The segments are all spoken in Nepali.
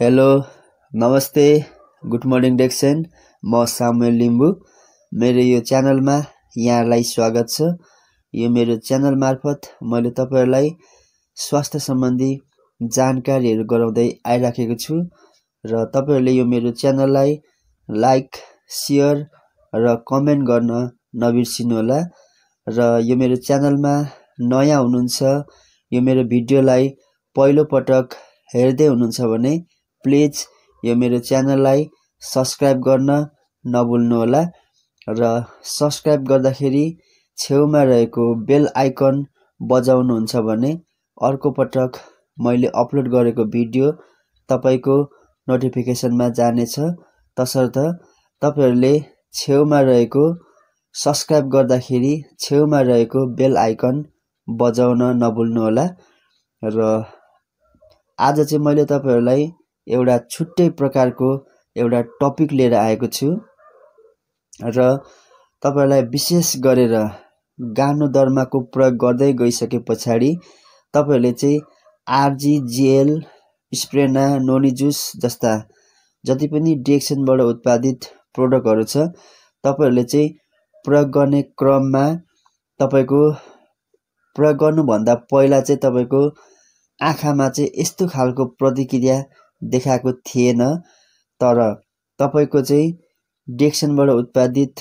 हेलो नमस्ते गुड मर्निङ डेक्सेन म सामुएल लिम्बू मेरो यो च्यानलमा यहाँलाई स्वागत छ यो मेरो च्यानल मार्फत मैले तपाईँहरूलाई स्वास्थ्य सम्बन्धी जानकारीहरू गराउँदै आइराखेको छु र तपाईँहरूले यो मेरो च्यानललाई लाइक सेयर र कमेन्ट गर्न नबिर्सिनुहोला र यो मेरो च्यानलमा नयाँ हुनुहुन्छ यो मेरो भिडियोलाई पहिलोपटक हेर्दै हुनुहुन्छ भने प्लिज यो मेरो च्यानललाई सब्सक्राइब गर्न नभुल्नुहोला र सब्सक्राइब गर्दाखेरि छेउमा रहेको बेल आइकन बजाउनुहुन्छ भने अर्को पटक मैले अपलोड गरेको भिडियो तपाईँको नोटिफिकेसनमा जानेछ तसर्थ तपाईँहरूले छेउमा रहेको सब्सक्राइब गर्दाखेरि छेउमा रहेको बेल आइकन बजाउन नभुल्नुहोला र आज चाहिँ मैले तपाईँहरूलाई एउटा छुट्टै प्रकारको एउटा टपिक लिएर आएको छु र तपाईँलाई विशेष गरेर गानो दर्माको प्रयोग गर्दै गइसके पछाडि तपाईँहरूले चाहिँ आरजी जेल स्प्रेना नोनी जुस जस्ता जति पनि डिएक्सनबाट उत्पादित प्रोडक्टहरू छ तपाईँहरूले चाहिँ प्रयोग गर्ने क्रममा तपाईँको प्रयोग गर्नुभन्दा पहिला चाहिँ तपाईँको आँखामा चाहिँ यस्तो खालको प्रतिक्रिया देखाएको थिएन तर तपाईँको चाहिँ डेक्सनबाट उत्पादित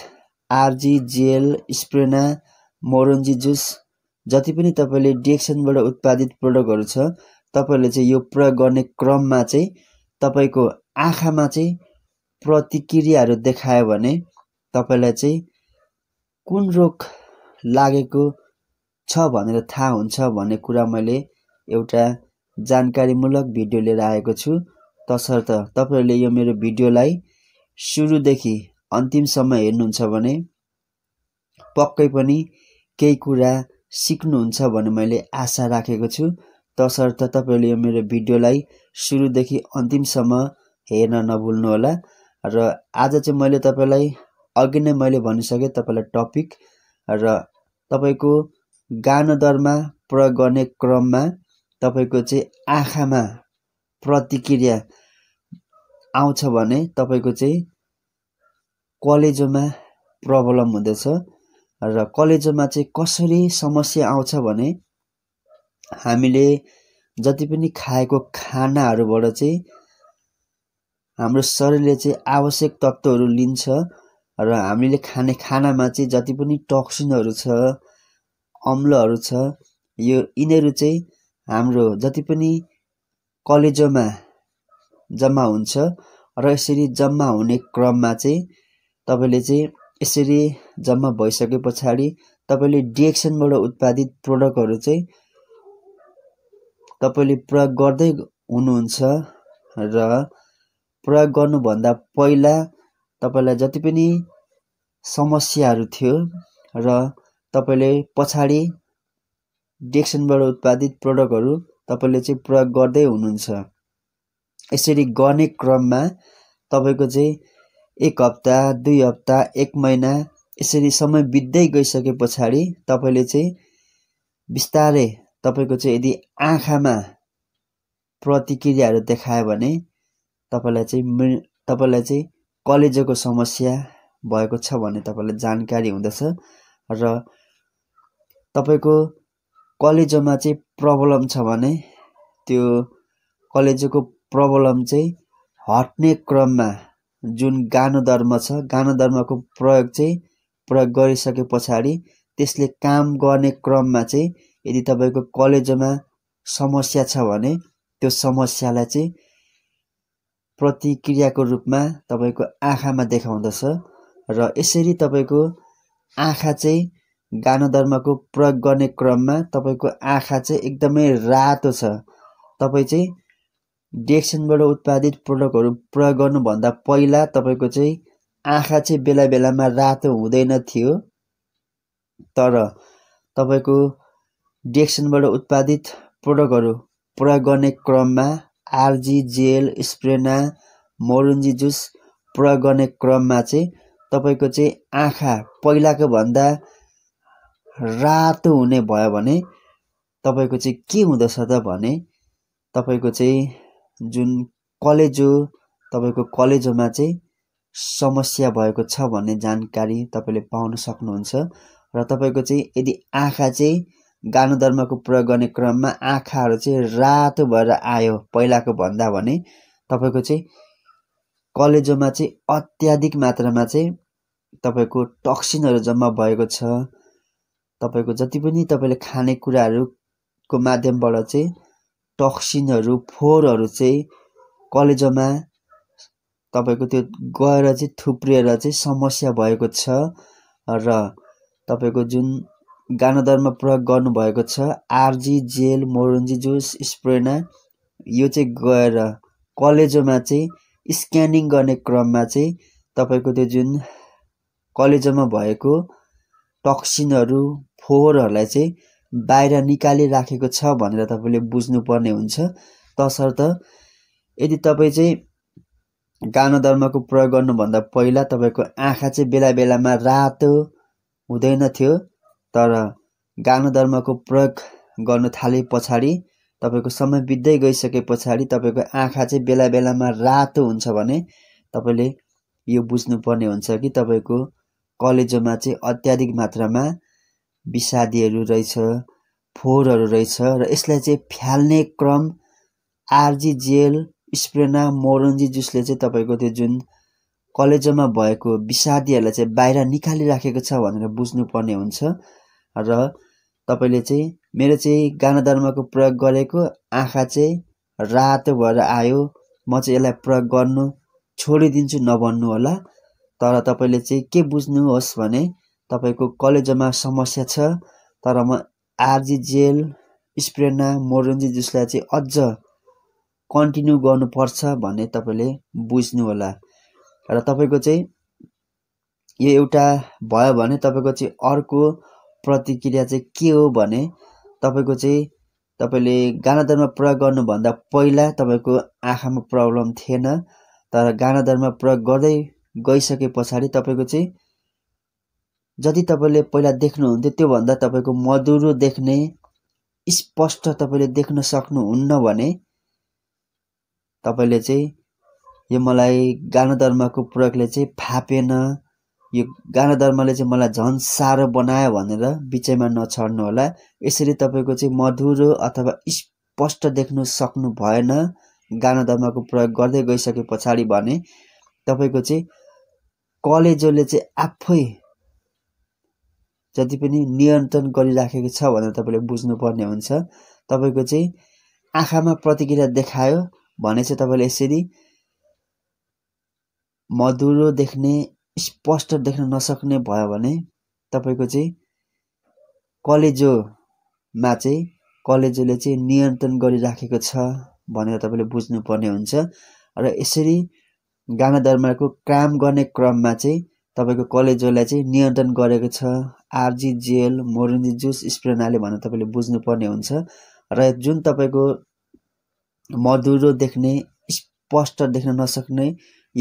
आरजी जेल स्प्रेना मोरन्जी जुस जति पनि तपाईँले डिएक्सनबाट उत्पादित प्रडक्टहरू छ तपाईँले चाहिँ यो प्रयोग गर्ने क्रममा चाहिँ तपाईँको आँखामा चाहिँ प्रतिक्रियाहरू देखायो भने तपाईँलाई चाहिँ कुन रोग लागेको छ भनेर थाहा हुन्छ भन्ने कुरा मैले एउटा जानकारीमूलक भिडियो लिएर आएको छु तसर्थ तपाईँहरूले यो मेरो भिडियोलाई सुरुदेखि अन्तिमसम्म हेर्नुहुन्छ भने पक्कै पनि केही कुरा सिक्नुहुन्छ भन्ने मैले आशा राखेको छु तसर्थ तपाईँहरूले यो मेरो भिडियोलाई सुरुदेखि अन्तिमसम्म हेर्न नभुल्नुहोला र आज चाहिँ मैले तपाईँलाई अघि नै मैले भनिसकेँ तपाईँलाई टपिक र तपाईँको गानदरमा दरमा प्रयोग गर्ने क्रममा तपाईँको चाहिँ आँखामा प्रतिक्रिया आउँछ भने तपाईँको चाहिँ कलेजोमा प्रब्लम हुँदछ र कलेजोमा चाहिँ कसरी समस्या आउँछ भने हामीले जति पनि खाएको खानाहरूबाट चाहिँ हाम्रो शरीरले चाहिँ आवश्यक तत्त्वहरू लिन्छ र हामीले खाने खानामा चाहिँ जति पनि टक्सिनहरू छ अम्लहरू छ यो यिनीहरू चाहिँ हाम्रो जति पनि कलेजोमा जम्मा हुन्छ र यसरी जम्मा हुने क्रममा चाहिँ तपाईँले चाहिँ यसरी जम्मा भइसके पछाडि तपाईँले डिएक्सनबाट उत्पादित प्रडक्टहरू चाहिँ तपाईँले प्रयोग गर्दै हुनुहुन्छ र प्रयोग गर्नुभन्दा पहिला तपाईँलाई जति पनि समस्याहरू थियो र तपाईँले पछाडि डेक्सनबाट उत्पादित प्रडक्टहरू तपाईँले चाहिँ प्रयोग गर्दै हुनुहुन्छ यसरी गर्ने क्रममा तपाईँको चाहिँ एक हप्ता दुई हप्ता एक महिना यसरी समय बित्दै गइसके पछाडि तपाईँले चाहिँ बिस्तारै तपाईँको चाहिँ यदि आँखामा प्रतिक्रियाहरू देखायो भने तपाईँलाई चाहिँ मृ तपाईँलाई चाहिँ कलेजोको समस्या भएको छ भन्ने तपाईँलाई जानकारी हुँदछ र तपाईँको कलेजोमा चाहिँ प्रब्लम छ भने त्यो कलेजोको प्रब्लम चाहिँ हट्ने क्रममा जुन गानो धर्म छ गानो धर्मको प्रयोग चाहिँ प्रयोग गरिसके पछाडि त्यसले काम गर्ने क्रममा चाहिँ यदि तपाईँको कलेजोमा समस्या छ भने त्यो समस्यालाई चाहिँ प्रतिक्रियाको रूपमा तपाईँको आँखामा देखाउँदछ र यसरी तपाईँको आँखा चाहिँ गानो धर्मको प्रयोग गर्ने क्रममा तपाईँको आँखा चाहिँ एकदमै रातो छ तपाईँ चाहिँ डेक्सनबाट उत्पादित प्रडक्टहरू प्रयोग गर्नुभन्दा पहिला तपाईँको चाहिँ आँखा चाहिँ बेला बेलामा रातो हुँदैन थियो तर तपाईँको डेक्सनबाट उत्पादित प्रडक्टहरू प्रयोग गर्ने क्रममा आरजी जेल स्प्रेना मरुन्जी जुस प्रयोग गर्ने क्रममा चाहिँ तपाईँको चाहिँ आँखा पहिलाको भन्दा रातो हुने भयो भने तपाईँको चाहिँ के हुँदछ त भने तपाईँको चाहिँ जुन कलेज हो तपाईँको कलेजोमा चाहिँ समस्या भएको छ भन्ने जानकारी तपाईँले पाउन सक्नुहुन्छ र तपाईँको चाहिँ यदि आँखा चाहिँ गानु धर्मको प्रयोग गर्ने क्रममा आँखाहरू चाहिँ रातो भएर आयो पहिलाको भन्दा भने तपाईँको चाहिँ कलेजोमा चाहिँ अत्याधिक मात्रामा चाहिँ तपाईँको टक्सिनहरू जम्मा भएको छ तपाईँको जति पनि तपाईँले खानेकुराहरूको माध्यमबाट चाहिँ टक्सिनहरू फोहोरहरू चाहिँ कलेजोमा तपाईँको त्यो गएर चाहिँ थुप्रिएर चाहिँ समस्या भएको छ र तपाईँको जुन गानोदरमा प्रयोग गर्नुभएको छ आरजी जेल मोरन्जी जुस स्प्रेना यो चाहिँ गएर कलेजोमा चाहिँ स्क्यानिङ गर्ने क्रममा चाहिँ तपाईँको त्यो जुन कलेजोमा भएको टक्सिनहरू फोहोरहरूलाई चाहिँ बाहिर निकालिराखेको छ भनेर तपाईँले बुझ्नुपर्ने हुन्छ तसर्थ यदि तपाईँ चाहिँ गानो धर्मको प्रयोग गर्नुभन्दा पहिला तपाईँको आँखा चाहिँ बेला बेलामा रातो हुँदैन थियो तर गानो धर्मको प्रयोग गर्नु थाले पछाडि तपाईँको समय बित्दै गइसके पछाडि तपाईँको आँखा चाहिँ बेला बेलामा रातो हुन्छ भने तपाईँले यो बुझ्नुपर्ने हुन्छ कि तपाईँको कलेजोमा चाहिँ अत्याधिक मात्रामा विषादीहरू रहेछ फोहोरहरू रहेछ र यसलाई चाहिँ फ्याल्ने क्रम आरजी जेल स्प्रेना मोरन्जी जुसले चाहिँ तपाईँको त्यो जुन कलेजोमा भएको विषादीहरूलाई चाहिँ बाहिर निकालिराखेको छ भनेर बुझ्नुपर्ने हुन्छ र तपाईँले चाहिँ मेरो चाहिँ गाना धर्मको प्रयोग गरेको आँखा चाहिँ रातो भएर आयो म चाहिँ यसलाई प्रयोग गर्नु छोडिदिन्छु नभन्नु होला तर तपाईँले चाहिँ के बुझ्नुहोस् भने तपाईँको कलेजमा समस्या छ तर म आरजी जेल स्प्रेना मोरन्जी जुसलाई चाहिँ अझ कन्टिन्यू गर्नुपर्छ भन्ने तपाईँले बुझ्नुहोला र तपाईँको चाहिँ यो एउटा भयो भने तपाईँको चाहिँ अर्को प्रतिक्रिया चाहिँ के हो भने तपाईँको चाहिँ तपाईँले गाना दरमा प्रयोग गर्नुभन्दा पहिला तपाईँको आँखामा प्रब्लम थिएन तर गाना दरमा प्रयोग गर्दै गइसके पछाडि तपाईँको चाहिँ जति तपाईँले पहिला देख्नुहुन्थ्यो त्योभन्दा तपाईँको मधुरो देख्ने स्पष्ट तपाईँले देख्न सक्नुहुन्न भने तपाईँले चाहिँ यो मलाई गानधर्मको प्रयोगले चाहिँ फापेन यो गानधर्मले चाहिँ मलाई झन् साह्रो बनायो भनेर बिचैमा नछर्नु होला यसरी तपाईँको चाहिँ मधुरो अथवा स्पष्ट देख्न सक्नु भएन गानधर्मको प्रयोग गर्दै गइसके पछाडि भने तपाईँको चाहिँ कलेजोले चाहिँ आफै जति पनि नियन्त्रण गरिराखेको छ भनेर तपाईँले बुझ्नुपर्ने हुन्छ तपाईँको चाहिँ आँखामा प्रतिक्रिया देखायो भने चाहिँ तपाईँले यसरी मधुरो देख्ने स्पष्ट देख्न नसक्ने भयो भने तपाईँको चाहिँ कलेजोमा चाहिँ कलेजोले चाहिँ नियन्त्रण गरिराखेको छ भनेर तपाईँले बुझ्नुपर्ने हुन्छ र यसरी गाना दरबारको काम गर्ने क्रममा चाहिँ तपाईँको कलेजोलाई चाहिँ नियन्त्रण गरेको छ आरजी जेल मोरिन्जी जुस स्प्रेनाले नाले भनेर तपाईँले बुझ्नुपर्ने हुन्छ र जुन तपाईँको मधुरो देख्ने स्पष्ट देख्न नसक्ने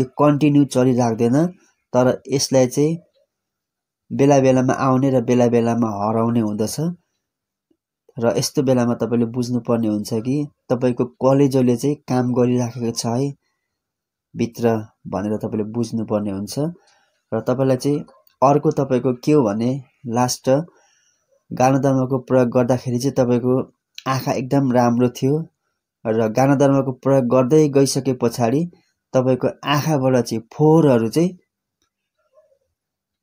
यो कन्टिन्यू चलिराख्दैन तर यसलाई चाहिँ बेला बेलामा आउने र बेला बेलामा हराउने हुँदछ र यस्तो बेलामा तपाईँले बुझ्नुपर्ने हुन्छ कि तपाईँको कलेजोले चाहिँ काम गरिराखेको छ है भित्र भनेर तपाईँले बुझ्नुपर्ने हुन्छ र तपाईँलाई चाहिँ अर्को तपाईँको के हो भने लास्ट गाना दर्माको प्रयोग गर्दाखेरि चाहिँ तपाईँको आँखा एकदम राम्रो थियो र गाना दर्माको प्रयोग गर्दै गइसके पछाडि तपाईँको आँखाबाट चाहिँ फोहोरहरू चाहिँ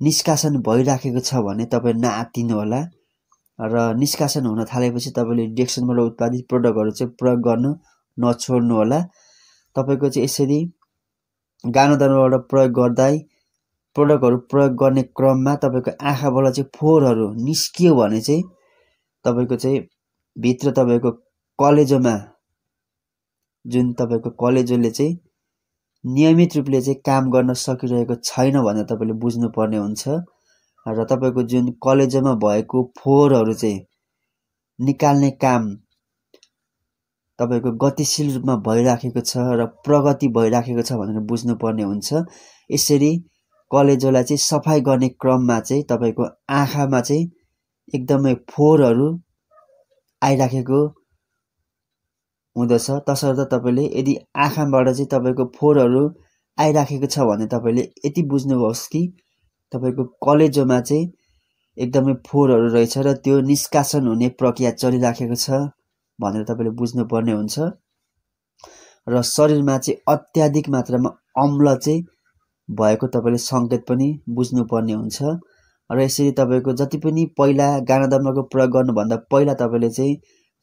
निष्कासन भइराखेको छ भने तपाईँ होला र निष्कासन हुन थालेपछि तपाईँले डेक्सनबाट उत्पादित प्रडक्टहरू चाहिँ प्रयोग गर्नु नछोड्नु होला तपाईँको चाहिँ यसरी गाना दर्माबाट प्रयोग गर्दै प्रडक्टहरू प्रयोग गर्ने क्रममा तपाईँको आँखाबाट चाहिँ फोहोरहरू निस्कियो भने चाहिँ तपाईँको चाहिँ भित्र तपाईँको कलेजोमा जुन तपाईँको कलेजोले चाहिँ नियमित रूपले चाहिँ काम गर्न सकिरहेको छैन भनेर तपाईँले बुझ्नुपर्ने हुन्छ र तपाईँको जुन कलेजोमा भएको फोहोरहरू चाहिँ निकाल्ने काम तपाईँको गतिशील रूपमा भइराखेको छ र प्रगति भइराखेको छ भनेर बुझ्नुपर्ने हुन्छ यसरी कलेजोलाई चाहिँ सफाइ गर्ने क्रममा चाहिँ तपाईँको आँखामा चाहिँ एकदमै फोहोरहरू आइराखेको हुँदछ तसर्थ तपाईँले यदि आँखाबाट चाहिँ तपाईँको फोहोरहरू आइराखेको छ भने तपाईँले यति बुझ्नुहोस् कि तपाईँको कलेजोमा चाहिँ एकदमै फोहोरहरू रहेछ र त्यो निष्कासन हुने प्रक्रिया चलिराखेको छ भनेर तपाईँले बुझ्नुपर्ने हुन्छ र शरीरमा चाहिँ अत्याधिक मात्रामा अम्ल चाहिँ भएको तपाईँले सङ्केत पनि बुझ्नुपर्ने हुन्छ र यसरी तपाईँको जति पनि पहिला गाना दमाको प्रयोग गर्नुभन्दा पहिला तपाईँले चाहिँ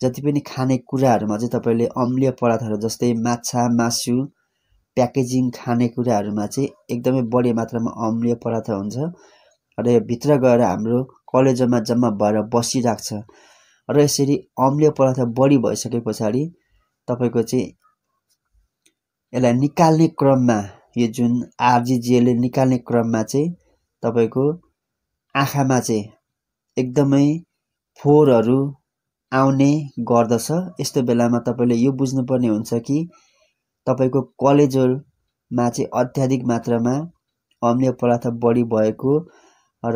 जति पनि खानेकुराहरूमा चाहिँ तपाईँले अम्लीय पदार्थहरू जस्तै माछा मासु प्याकेजिङ खानेकुराहरूमा चाहिँ एकदमै बढी मात्रामा अम्लीय पदार्थ हुन्छ र यो भित्र गएर हाम्रो कलेजोमा जम्मा भएर बसिरहेको छ र यसरी अम्लीय पदार्थ बढी भइसके पछाडि तपाईँको चाहिँ यसलाई निकाल्ने क्रममा यो जुन आरजिजिएले निकाल्ने क्रममा चाहिँ तपाईँको आँखामा चाहिँ एकदमै फोहोरहरू आउने गर्दछ यस्तो बेलामा तपाईँले यो बुझ्नुपर्ने हुन्छ कि तपाईँको कलेजहरूमा चाहिँ अत्याधिक मात्रामा अम्लीय पदार्थ बढी भएको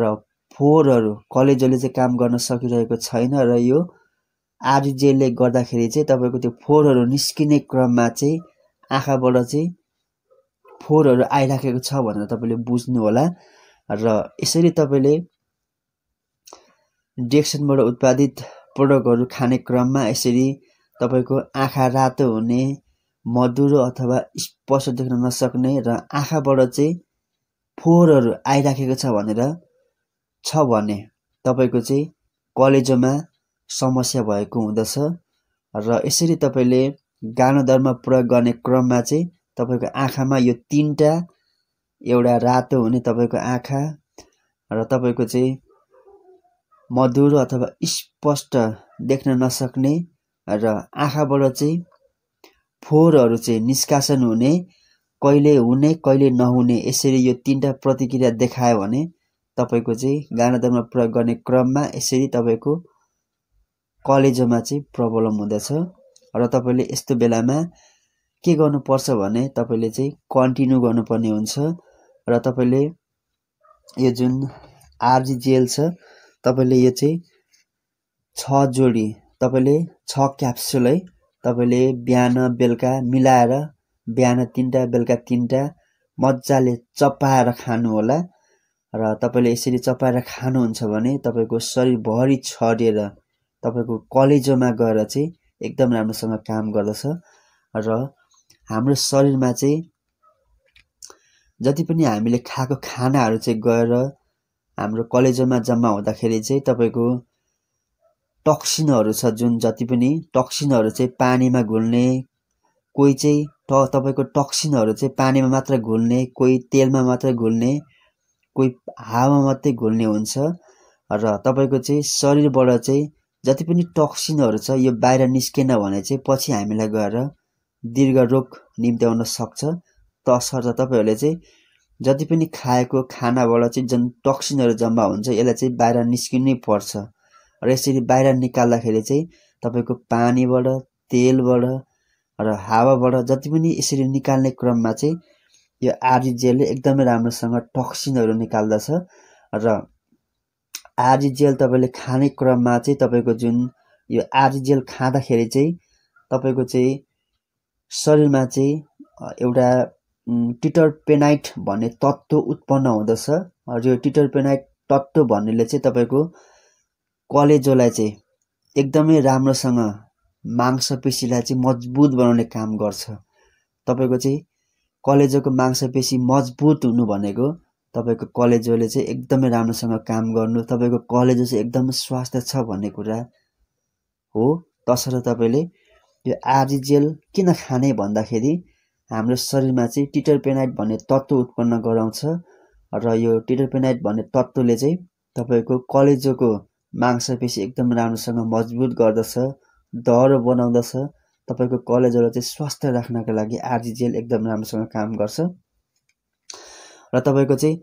र फोहोरहरू कलेजोले चाहिँ काम गर्न सकिरहेको छैन र यो आरजिजिएलले गर्दाखेरि चाहिँ तपाईँको त्यो फोहोरहरू निस्किने क्रममा चाहिँ आँखाबाट चाहिँ फोहोरहरू आइराखेको छ भनेर तपाईँले होला र यसरी तपाईँले डिएक्सनबाट उत्पादित प्रडक्टहरू खाने क्रममा यसरी तपाईँको आँखा रातो हुने मधुरो अथवा स्पष्ट देख्न नसक्ने र आँखाबाट चाहिँ फोहोरहरू आइराखेको छ भनेर छ भने तपाईँको चाहिँ कलेजोमा समस्या भएको हुँदछ र यसरी तपाईँले गानोदरमा प्रयोग गर्ने क्रममा चाहिँ तपाईँको आँखामा यो तिनवटा एउटा रातो हुने तपाईँको आँखा र तपाईँको चाहिँ मधुर अथवा स्पष्ट देख्न नसक्ने र आँखाबाट चाहिँ फोहोरहरू चाहिँ निष्कासन हुने कहिले हुने कहिले नहुने यसरी यो तिनवटा प्रतिक्रिया देखायो भने तपाईँको चाहिँ गाना दममा प्रयोग गर्ने क्रममा यसरी तपाईँको कलेजोमा चाहिँ प्रब्लम हुँदछ र तपाईँले यस्तो बेलामा के गर्नुपर्छ भने तपाईँले चाहिँ कन्टिन्यू गर्नुपर्ने हुन्छ र तपाईँले यो जुन आरजी छ तपाईँले यो चाहिँ छ जोडी तपाईँले छ क्याप्सुल है तपाईँले बिहान बेलुका मिलाएर बिहान तिनवटा बेलुका तिनवटा मजाले चपाएर खानुहोला र तपाईँले यसरी चपाएर खानुहुन्छ भने तपाईँको शरीरभरि छरिएर तपाईँको कलेजोमा गएर चाहिँ एकदम राम्रोसँग काम गर्दछ र हाम्रो शरीरमा चाहिँ जति पनि हामीले खाएको खानाहरू चाहिँ गएर हाम्रो कलेजोमा जम्मा हुँदाखेरि चाहिँ तपाईँको टक्सिनहरू छ जुन जति पनि टक्सिनहरू चाहिँ पानीमा घुल्ने कोही चाहिँ ट तपाईँको टक्सिनहरू चाहिँ पानीमा मात्र घुल्ने कोही तेलमा मात्र घुल्ने कोही हावामा मात्रै घुल्ने हुन्छ र तपाईँको चाहिँ शरीरबाट चाहिँ जति पनि टक्सिनहरू छ यो बाहिर निस्केन भने चाहिँ पछि हामीलाई गएर दीर्घ रोग निम्त्याउन सक्छ तसर्थ तपाईँहरूले चाहिँ जति पनि खाएको खानाबाट चाहिँ जुन टक्सिनहरू जम्मा हुन्छ यसलाई चाहिँ बाहिर निस्किनै पर्छ र यसरी बाहिर निकाल्दाखेरि चाहिँ तपाईँको पानीबाट तेलबाट र हावाबाट जति पनि यसरी निकाल्ने क्रममा चाहिँ यो आरजिजेलले एकदमै राम्रोसँग टक्सिनहरू निकाल्दछ र आरजिजेल तपाईँले खाने क्रममा चाहिँ तपाईँको जुन यो आरजिजेल खाँदाखेरि चाहिँ तपाईँको चाहिँ शरीरमा चाहिँ एउटा टिटरपेनाइट भन्ने तत्त्व उत्पन्न हुँदछ र यो टिटरपेनाइट तत्त्व भन्नेले चाहिँ तपाईँको कलेजोलाई चाहिँ एकदमै राम्रोसँग मांसपेसीलाई चाहिँ मजबुत बनाउने काम गर्छ तपाईँको चाहिँ कलेजोको मांसपेसी मजबुत हुनु भनेको तपाईँको कलेजोले चाहिँ एकदमै राम्रोसँग काम गर्नु तपाईँको कलेजो चाहिँ एकदमै स्वास्थ्य छ भन्ने कुरा हो तसर्थ तपाईँले यो आरजी किन खाने भन्दाखेरि हाम्रो शरीरमा चाहिँ टिटरपेनाइट भन्ने तत्त्व उत्पन्न गराउँछ र यो टिटरपेनाइट भन्ने तत्त्वले चाहिँ तपाईँको कलेजोको मांसपेसी एकदम राम्रोसँग मजबुत गर्दछ दह्रो बनाउँदछ तपाईँको कलेजोलाई चाहिँ स्वास्थ्य राख्नको लागि आरजी एकदम राम्रोसँग काम गर्छ र तपाईँको चाहिँ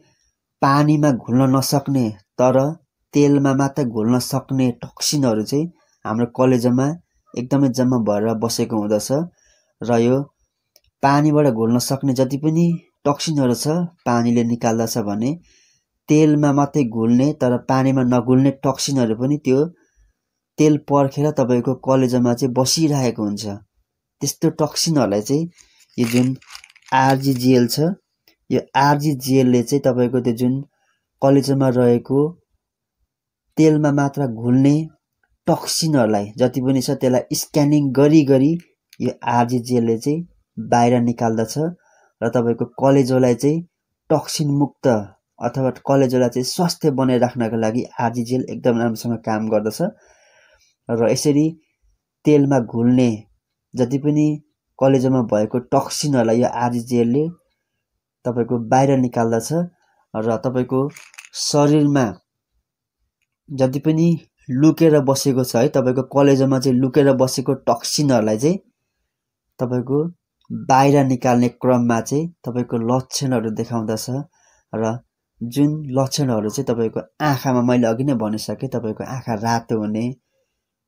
पानीमा घुल्न नसक्ने तर तेलमा मात्र घुल्न सक्ने टक्सिनहरू चाहिँ हाम्रो कलेजोमा एकदमै जम्मा भएर बसेको हुँदछ र यो पानीबाट घोल्न सक्ने जति पनि टक्सिनहरू छ पानीले निकाल्दछ भने तेलमा मात्रै घुल्ने तर पानीमा नघुल्ने टक्सिनहरू पनि त्यो तेल पर्खेर तपाईँको कलेजोमा चाहिँ बसिरहेको हुन्छ त्यस्तो टक्सिनहरूलाई चाहिँ यो जुन आरजिजिएल छ यो आरजिजिएलले चाहिँ तपाईँको त्यो जुन कलेजोमा रहेको तेलमा मात्र घुल्ने टक्सिनहरूलाई जति पनि छ त्यसलाई स्क्यानिङ गरी गरी यो आरजिजिएलले चाहिँ बाहिर निकाल्दछ र तपाईँको कलेजोलाई चाहिँ टक्सिन मुक्त अथवा कलेजोलाई चाहिँ स्वास्थ्य बनाइ राख्नको लागि आरजिजिएल एकदम राम्रोसँग काम गर्दछ र यसरी तेलमा घुल्ने जति पनि कलेजोमा भएको टक्सिनहरूलाई यो आरजिजिएलले तपाईँको बाहिर निकाल्दछ र तपाईँको शरीरमा जति पनि लुकेर बसेको छ है तपाईँको कलेजोमा चाहिँ लुकेर बसेको टक्सिनहरूलाई चाहिँ तपाईँको बाहिर निकाल्ने क्रममा चाहिँ तपाईँको लक्षणहरू देखाउँदछ र जुन लक्षणहरू चाहिँ तपाईँको आँखामा मैले अघि नै भनिसकेँ तपाईँको आँखा रातो हुने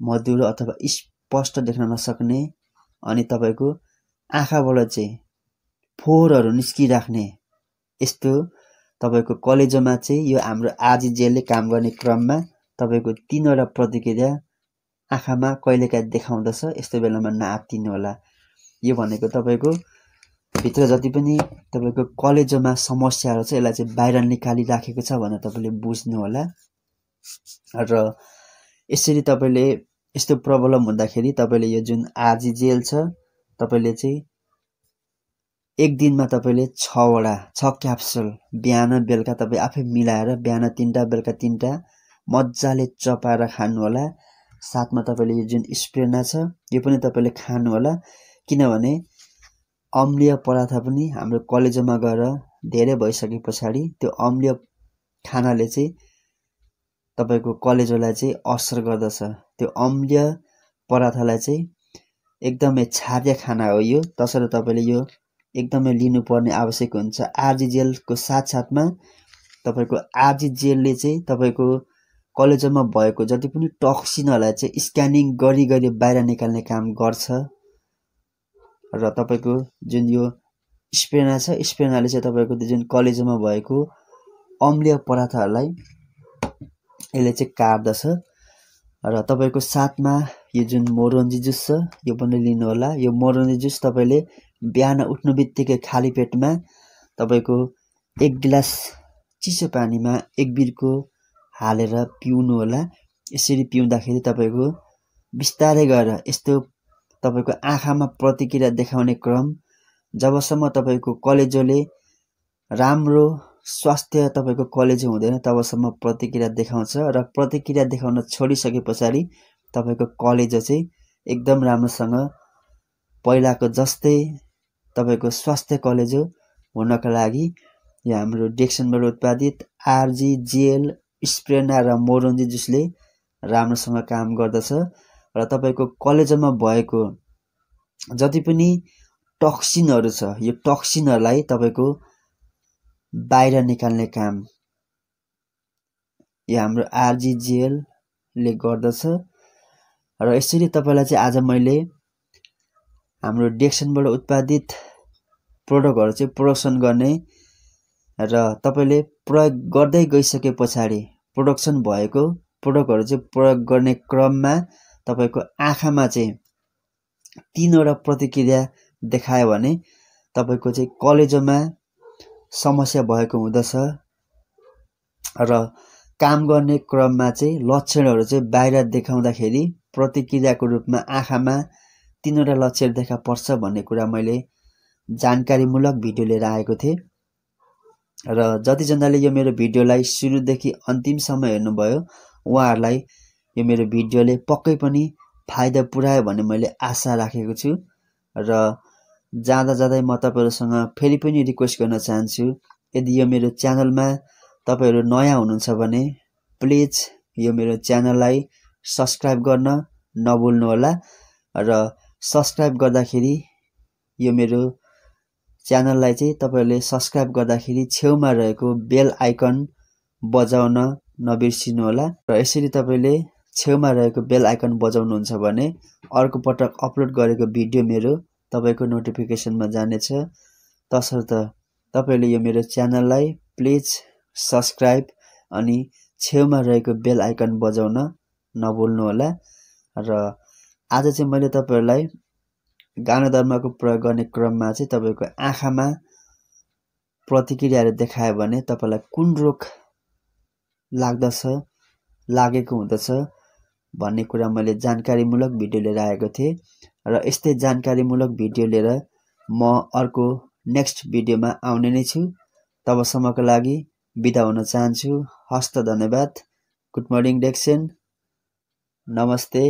मधुर अथवा स्पष्ट देख्न नसक्ने अनि तपाईँको आँखाबाट चाहिँ फोहोरहरू निस्किराख्ने यस्तो तपाईँको कलेजोमा चाहिँ यो हाम्रो आजिजेलले काम गर्ने क्रममा तपाईँको तिनवटा प्रतिक्रिया आँखामा कहिलेकाहीँ देखाउँदछ यस्तो बेलामा नआत्तिनु होला यो भनेको तपाईँको भित्र जति पनि तपाईँको कलेजोमा समस्याहरू छ यसलाई चाहिँ बाहिर निकालिराखेको छ भनेर तपाईँले बुझ्नुहोला र यसरी तपाईँले यस्तो प्रब्लम हुँदाखेरि तपाईँले यो जुन आरजी जेल छ तपाईँले चाहिँ एक दिनमा तपाईँले छवटा छ क्याप्सुल बिहान बेलुका तपाईँ आफै मिलाएर बिहान तिनवटा बेलुका तिनवटा मजाले चपाएर खानु होला साथमा तपाईँले यो जुन स्प्रेना छ यो पनि तपाईँले खानुहोला किनभने अम्लीय पदार्थ पनि हाम्रो कलेजोमा गएर धेरै भइसके पछाडि त्यो अम्लीय खानाले चाहिँ तपाईँको कलेजोलाई चाहिँ असर गर्दछ त्यो अम्लीय पदार्थलाई चाहिँ एकदमै छाद्य खाना हो यो तसर्थ तपाईँले यो एकदमै लिनुपर्ने आवश्यक हुन्छ आरजी जेलको साथसाथमा तपाईँको आरजी जेलले चाहिँ तपाईँको कलेजमा भएको जति पनि टक्सिनहरूलाई चाहिँ स्क्यानिङ गरी गरी बाहिर निकाल्ने काम गर्छ र तपाईँको जुन यो स्पेना छ स्पेनाले चाहिँ तपाईँको त्यो जुन कलेजमा भएको अम्लीय पदार्थहरूलाई यसले चाहिँ काट्दछ र तपाईँको साथमा यो जुन मोरन्जी जुस छ यो पनि लिनुहोला यो मोरन्जी जुस तपाईँले बिहान उठ्नु बित्तिकै खाली पेटमा तपाईँको एक गिलास चिसो पानीमा एक बिरको हालेर पिउनुहोला यसरी पिउँदाखेरि तपाईँको बिस्तारै गएर यस्तो तपाईँको आँखामा प्रतिक्रिया देखाउने क्रम जबसम्म तपाईँको कलेजोले राम्रो स्वास्थ्य तपाईँको कलेजो हुँदैन तबसम्म प्रतिक्रिया देखाउँछ र प्रतिक्रिया देखाउन छोडिसके पछाडि तपाईँको कलेजो चाहिँ एकदम राम्रोसँग पहिलाको जस्तै तपाईँको स्वास्थ्य कलेजो हुनका लागि यो हाम्रो डेक्सनबाट उत्पादित आरजिजिएल स्प्रेना र मोरन्जी जसले राम्रोसँग काम गर्दछ र तपाईँको कलेजमा भएको जति पनि टक्सिनहरू छ यो टक्सिनहरूलाई तपाईँको बाहिर निकाल्ने काम यो हाम्रो आरजिजिएलले गर्दछ र यसरी तपाईँलाई चाहिँ आज मैले हाम्रो डेक्सनबाट उत्पादित प्रडक्टहरू चाहिँ प्रोडक्सन गर्ने र तपाईँले प्रयोग गर्दै गइसके पछाडि प्रोडक्सन भएको प्रोडक्टहरू चाहिँ प्रयोग गर्ने क्रममा तपाईँको आँखामा चाहिँ तिनवटा प्रतिक्रिया देखायो भने तपाईँको चाहिँ कलेजोमा समस्या भएको हुँदछ र काम गर्ने क्रममा चाहिँ लक्षणहरू चाहिँ बाहिर देखाउँदाखेरि प्रतिक्रियाको रूपमा आँखामा तिनवटा लक्षण देखा पर्छ भन्ने कुरा मैले जानकारीमूलक भिडियो लिएर आएको थिएँ र जतिजनाले यो मेरो भिडियोलाई सुरुदेखि अन्तिमसम्म हेर्नुभयो उहाँहरूलाई यो मेरो भिडियोले पक्कै पनि फाइदा पुऱ्यायो भन्ने मैले आशा राखेको छु र जाँदा जाँदै म तपाईँहरूसँग फेरि पनि रिक्वेस्ट गर्न चाहन्छु यदि यो मेरो च्यानलमा तपाईँहरू नयाँ हुनुहुन्छ भने प्लिज यो मेरो च्यानललाई सब्सक्राइब गर्न नभुल्नुहोला र सब्सक्राइब गर्दाखेरि यो मेरो च्यानललाई चाहिँ तपाईँहरूले सब्सक्राइब गर्दाखेरि छेउमा रहेको बेल आइकन बजाउन नबिर्सिनु होला र यसरी तपाईँले छेउमा रहेको बेल आइकन बजाउनुहुन्छ भने अर्को पटक अपलोड गरेको भिडियो मेरो तपाईँको नोटिफिकेसनमा जानेछ तसर्थ तपाईँले यो मेरो च्यानललाई प्लिज सब्सक्राइब अनि छेउमा रहेको बेल आइकन बजाउन होला र आज चाहिँ मैले तपाईँहरूलाई धर्मको प्रयोग गर्ने क्रममा चाहिँ तपाईँको आँखामा प्रतिक्रियाहरू देखायो भने तपाईँलाई कुन रोग लाग्दछ लागेको हुँदछ भन्ने कुरा मैले जानकारीमूलक भिडियो लिएर आएको थिएँ र यस्तै जानकारीमूलक भिडियो लिएर म अर्को नेक्स्ट भिडियोमा आउने नै छु तबसम्मको लागि बिदा हुन चाहन्छु हस्त धन्यवाद गुड मर्निङ डेक्सेन नमस्ते